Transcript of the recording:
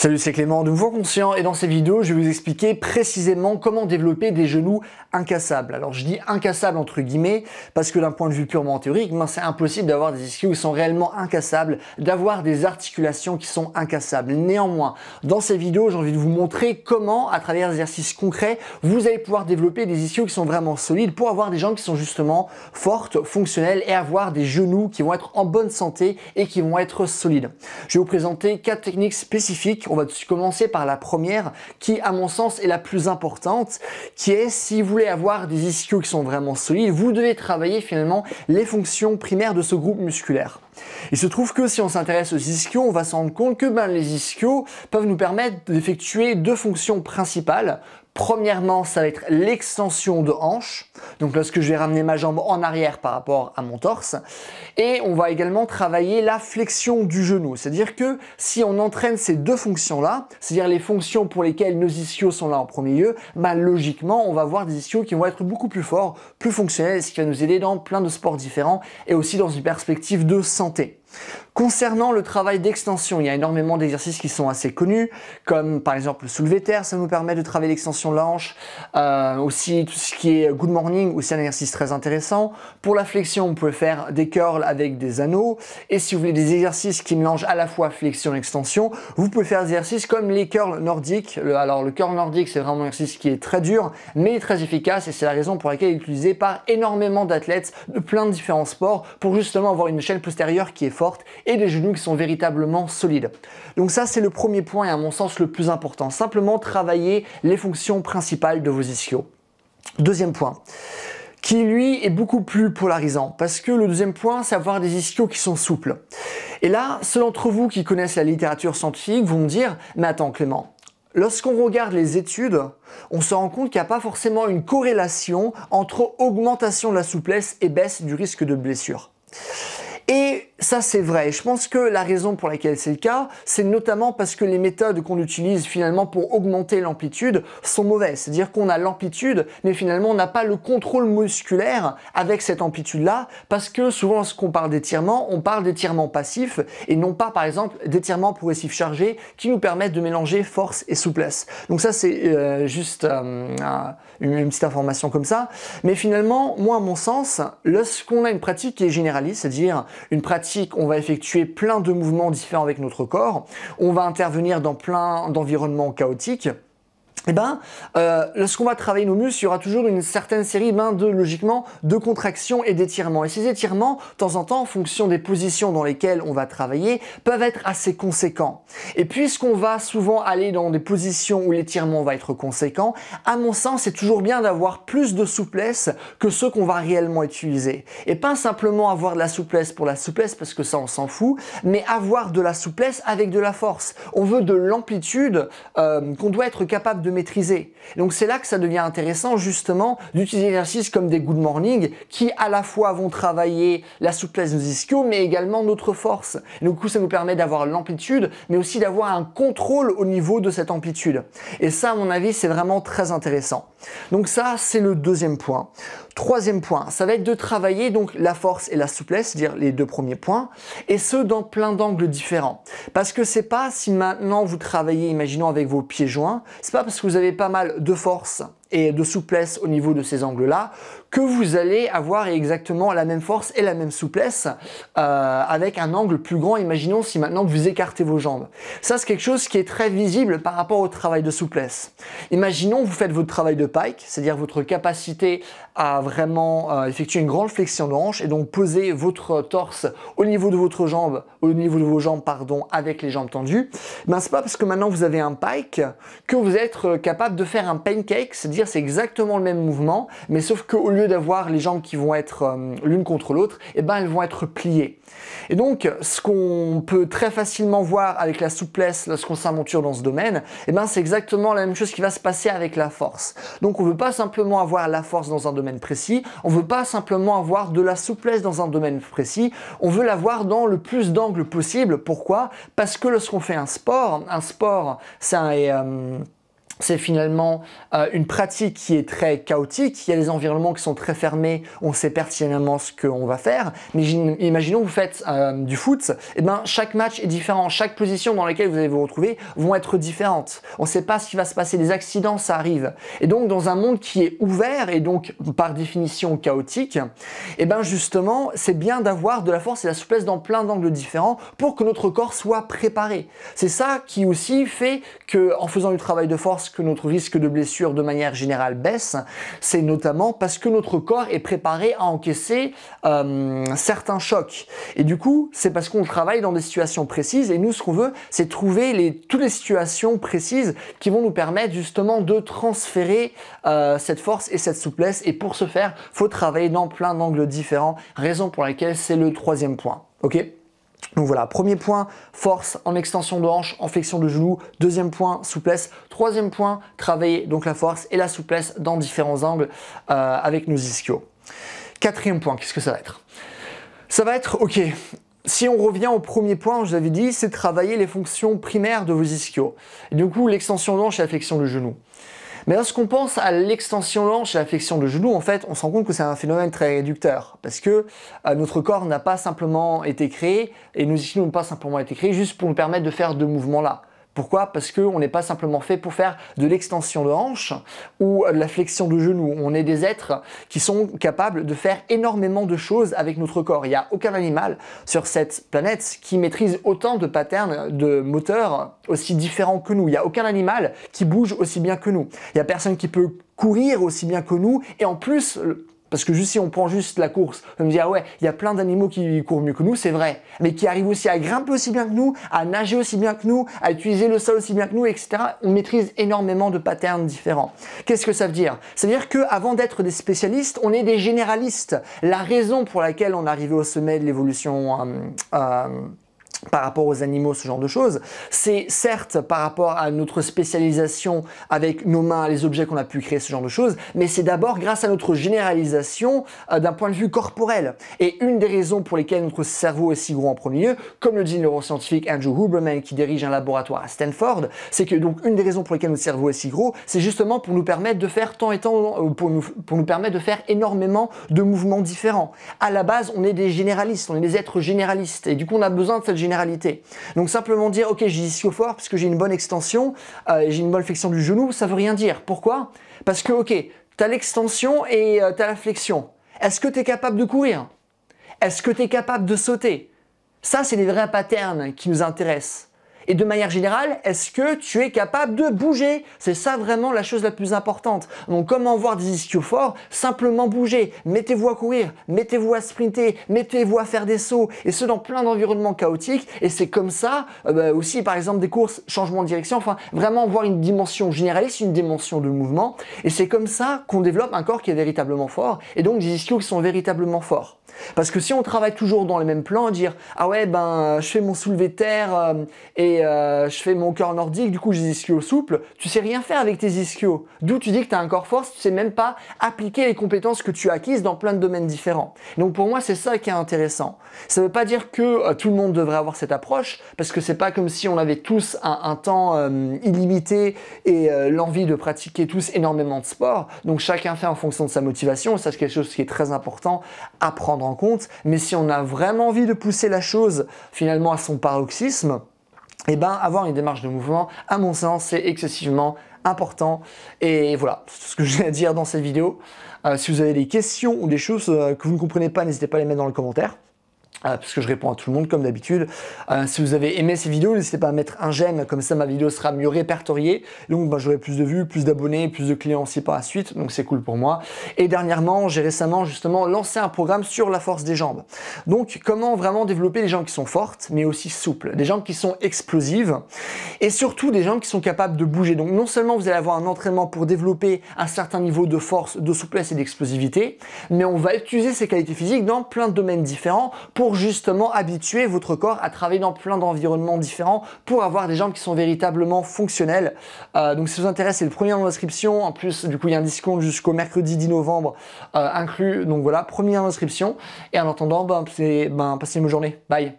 Salut, c'est Clément, de nouveau conscient, et dans ces vidéos, je vais vous expliquer précisément comment développer des genoux incassables. Alors, je dis incassables entre guillemets, parce que d'un point de vue purement théorique, ben, c'est impossible d'avoir des ischios qui sont réellement incassables, d'avoir des articulations qui sont incassables. Néanmoins, dans ces vidéos, j'ai envie de vous montrer comment, à travers des exercices concrets, vous allez pouvoir développer des ischios qui sont vraiment solides pour avoir des jambes qui sont justement fortes, fonctionnelles, et avoir des genoux qui vont être en bonne santé et qui vont être solides. Je vais vous présenter quatre techniques spécifiques on va commencer par la première qui, à mon sens, est la plus importante, qui est si vous voulez avoir des ischios qui sont vraiment solides, vous devez travailler finalement les fonctions primaires de ce groupe musculaire. Il se trouve que si on s'intéresse aux ischios, on va se rendre compte que ben, les ischios peuvent nous permettre d'effectuer deux fonctions principales Premièrement, ça va être l'extension de hanche, donc lorsque je vais ramener ma jambe en arrière par rapport à mon torse. Et on va également travailler la flexion du genou, c'est-à-dire que si on entraîne ces deux fonctions-là, c'est-à-dire les fonctions pour lesquelles nos ischios sont là en premier lieu, bah logiquement, on va avoir des ischios qui vont être beaucoup plus forts, plus fonctionnels, ce qui va nous aider dans plein de sports différents et aussi dans une perspective de santé. Concernant le travail d'extension, il y a énormément d'exercices qui sont assez connus, comme par exemple le soulevé terre, ça nous permet de travailler l'extension de l'anche. Euh, aussi tout ce qui est good morning, aussi un exercice très intéressant. Pour la flexion, vous pouvez faire des curls avec des anneaux, et si vous voulez des exercices qui mélangent à la fois flexion et extension, vous pouvez faire des exercices comme les curls nordiques. alors le curl nordique, c'est vraiment un exercice qui est très dur, mais très efficace, et c'est la raison pour laquelle il est utilisé par énormément d'athlètes de plein de différents sports, pour justement avoir une chaîne postérieure qui est forte et des genoux qui sont véritablement solides. Donc ça, c'est le premier point et à mon sens le plus important. Simplement travailler les fonctions principales de vos ischios. Deuxième point qui lui est beaucoup plus polarisant parce que le deuxième point c'est avoir des ischios qui sont souples. Et là, ceux d'entre vous qui connaissent la littérature scientifique vont me dire "Mais attends Clément, Lorsqu'on regarde les études, on se rend compte qu'il n'y a pas forcément une corrélation entre augmentation de la souplesse et baisse du risque de blessure. Et ça, c'est vrai. Je pense que la raison pour laquelle c'est le cas, c'est notamment parce que les méthodes qu'on utilise finalement pour augmenter l'amplitude sont mauvaises. C'est-à-dire qu'on a l'amplitude, mais finalement, on n'a pas le contrôle musculaire avec cette amplitude-là, parce que souvent, lorsqu'on parle d'étirement, on parle d'étirement passif et non pas, par exemple, d'étirement progressif chargé qui nous permettent de mélanger force et souplesse. Donc ça, c'est euh, juste euh, une petite information comme ça. Mais finalement, moi, à mon sens, lorsqu'on a une pratique qui est généraliste, c'est-à-dire une pratique on va effectuer plein de mouvements différents avec notre corps, on va intervenir dans plein d'environnements chaotiques, eh ben, euh, lorsqu'on va travailler nos muscles, il y aura toujours une certaine série, ben, de, logiquement, de contractions et d'étirements. Et ces étirements, de temps en temps, en fonction des positions dans lesquelles on va travailler, peuvent être assez conséquents. Et puisqu'on va souvent aller dans des positions où l'étirement va être conséquent, à mon sens, c'est toujours bien d'avoir plus de souplesse que ce qu'on va réellement utiliser. Et pas simplement avoir de la souplesse pour la souplesse, parce que ça, on s'en fout, mais avoir de la souplesse avec de la force. On veut de l'amplitude euh, qu'on doit être capable de maîtriser. Donc c'est là que ça devient intéressant justement d'utiliser des exercices comme des good morning qui à la fois vont travailler la souplesse de nos ischios mais également notre force. du coup ça nous permet d'avoir l'amplitude mais aussi d'avoir un contrôle au niveau de cette amplitude. Et ça à mon avis c'est vraiment très intéressant. Donc ça, c'est le deuxième point. Troisième point, ça va être de travailler donc la force et la souplesse, dire les deux premiers points, et ce dans plein d'angles différents. Parce que c'est pas si maintenant vous travaillez, imaginons avec vos pieds joints, c'est pas parce que vous avez pas mal de force et de souplesse au niveau de ces angles-là, que vous allez avoir exactement la même force et la même souplesse euh, avec un angle plus grand. Imaginons si maintenant vous écartez vos jambes. Ça, c'est quelque chose qui est très visible par rapport au travail de souplesse. Imaginons vous faites votre travail de pike, c'est-à-dire votre capacité à vraiment euh, effectuer une grande flexion de hanche et donc poser votre torse au niveau de votre jambe, au niveau de vos jambes, pardon, avec les jambes tendues. Ben, c'est pas parce que maintenant vous avez un pike que vous êtes euh, capable de faire un pancake, cest c'est exactement le même mouvement, mais sauf qu'au lieu d'avoir les jambes qui vont être euh, l'une contre l'autre, et eh ben elles vont être pliées. Et donc ce qu'on peut très facilement voir avec la souplesse lorsqu'on s'aventure dans ce domaine, et eh ben c'est exactement la même chose qui va se passer avec la force. Donc on veut pas simplement avoir la force dans un domaine précis, on veut pas simplement avoir de la souplesse dans un domaine précis, on veut l'avoir dans le plus d'angles possible. Pourquoi Parce que lorsqu'on fait un sport, un sport, c'est un... Euh, c'est finalement euh, une pratique qui est très chaotique. Il y a des environnements qui sont très fermés, on sait pertinemment ce qu'on va faire. Mais imaginons vous faites euh, du foot, et eh ben chaque match est différent, chaque position dans laquelle vous allez vous retrouver vont être différentes. On ne sait pas ce qui va se passer, Les accidents ça arrive. Et donc dans un monde qui est ouvert et donc par définition chaotique, et eh ben justement c'est bien d'avoir de la force et de la souplesse dans plein d'angles différents pour que notre corps soit préparé. C'est ça qui aussi fait que en faisant du travail de force que notre risque de blessure de manière générale baisse, c'est notamment parce que notre corps est préparé à encaisser euh, certains chocs. Et du coup, c'est parce qu'on travaille dans des situations précises et nous, ce qu'on veut, c'est trouver les, toutes les situations précises qui vont nous permettre justement de transférer euh, cette force et cette souplesse. Et pour ce faire, faut travailler dans plein d'angles différents, raison pour laquelle c'est le troisième point. Ok donc voilà, premier point, force en extension de hanche, en flexion de genou. Deuxième point, souplesse. Troisième point, travailler donc la force et la souplesse dans différents angles euh, avec nos ischios. Quatrième point, qu'est-ce que ça va être Ça va être, ok, si on revient au premier point, je vous avais dit, c'est travailler les fonctions primaires de vos ischios. du coup, l'extension de hanche et la flexion de genou. Mais lorsqu'on pense à l'extension hanche et à la flexion de genou, en fait, on se rend compte que c'est un phénomène très réducteur parce que euh, notre corps n'a pas simplement été créé et nos ischios n'ont pas simplement été créés juste pour nous permettre de faire deux mouvements là. Pourquoi Parce qu'on n'est pas simplement fait pour faire de l'extension de hanche ou de la flexion de genou. On est des êtres qui sont capables de faire énormément de choses avec notre corps. Il n'y a aucun animal sur cette planète qui maîtrise autant de patterns de moteurs aussi différents que nous. Il n'y a aucun animal qui bouge aussi bien que nous. Il n'y a personne qui peut courir aussi bien que nous. Et en plus, parce que juste si on prend juste la course, on me dit ah ouais, il y a plein d'animaux qui courent mieux que nous, c'est vrai, mais qui arrivent aussi à grimper aussi bien que nous, à nager aussi bien que nous, à utiliser le sol aussi bien que nous, etc. On maîtrise énormément de patterns différents. Qu'est-ce que ça veut dire Ça veut dire que avant d'être des spécialistes, on est des généralistes. La raison pour laquelle on est arrivé au sommet de l'évolution euh, euh, par rapport aux animaux, ce genre de choses. C'est certes par rapport à notre spécialisation avec nos mains, les objets qu'on a pu créer, ce genre de choses, mais c'est d'abord grâce à notre généralisation euh, d'un point de vue corporel. Et une des raisons pour lesquelles notre cerveau est si gros en premier lieu, comme le dit le neuroscientifique Andrew Huberman qui dirige un laboratoire à Stanford, c'est que donc une des raisons pour lesquelles notre cerveau est si gros, c'est justement pour nous permettre de faire tant et tant, euh, pour nous, pour nous permettre de faire énormément de mouvements différents. À la base, on est des généralistes, on est des êtres généralistes, et du coup on a besoin de cette généralisation donc simplement dire, ok, j'ai fort parce que j'ai une bonne extension, euh, j'ai une bonne flexion du genou, ça veut rien dire. Pourquoi Parce que, ok, tu as l'extension et euh, tu as la flexion. Est-ce que tu es capable de courir Est-ce que tu es capable de sauter Ça, c'est les vrais patterns qui nous intéressent. Et de manière générale, est-ce que tu es capable de bouger C'est ça vraiment la chose la plus importante. Donc comment voir des forts Simplement bouger. Mettez-vous à courir, mettez-vous à sprinter, mettez-vous à faire des sauts. Et ce, dans plein d'environnements chaotiques. Et c'est comme ça euh, bah, aussi, par exemple, des courses, changement de direction. Enfin, vraiment voir une dimension généraliste, une dimension de mouvement. Et c'est comme ça qu'on développe un corps qui est véritablement fort. Et donc des ischios qui sont véritablement forts. Parce que si on travaille toujours dans les mêmes plans, dire ah ouais ben euh, je fais mon soulevé de terre euh, et euh, je fais mon cœur nordique, du coup j'ai des ischios souples, tu sais rien faire avec tes ischios. D'où tu dis que tu as un corps force, tu sais même pas appliquer les compétences que tu as acquises dans plein de domaines différents. Donc pour moi c'est ça qui est intéressant. Ça veut pas dire que tout le monde devrait avoir cette approche parce que c'est pas comme si on avait tous un, temps illimité et l'envie de pratiquer tous énormément de sport. Donc chacun fait en fonction de sa motivation. Ça c'est quelque chose qui est très important à prendre compte, mais si on a vraiment envie de pousser la chose finalement à son paroxysme, et eh ben, avoir une démarche de mouvement, à mon sens, c'est excessivement important. Et voilà, c'est ce que j'ai à dire dans cette vidéo. Euh, si vous avez des questions ou des choses euh, que vous ne comprenez pas, n'hésitez pas à les mettre dans le commentaire. Ah, parce que je réponds à tout le monde comme d'habitude. Euh, si vous avez aimé ces vidéos, n'hésitez pas à mettre un j'aime, comme ça ma vidéo sera mieux répertoriée. Donc bah, j'aurai plus de vues, plus d'abonnés, plus de clients aussi par la suite, donc c'est cool pour moi. Et dernièrement, j'ai récemment justement lancé un programme sur la force des jambes. Donc comment vraiment développer des jambes qui sont fortes, mais aussi souples, des jambes qui sont explosives, et surtout des jambes qui sont capables de bouger. Donc non seulement vous allez avoir un entraînement pour développer un certain niveau de force, de souplesse et d'explosivité, mais on va utiliser ces qualités physiques dans plein de domaines différents pour justement habituer votre corps à travailler dans plein d'environnements différents pour avoir des jambes qui sont véritablement fonctionnelles. Euh, donc si ça vous intéresse, c'est le premier en En plus, du coup, il y a un discount jusqu'au mercredi 10 novembre euh, inclus. Donc voilà, première inscription Et en attendant, ben, ben passez une bonne journée. Bye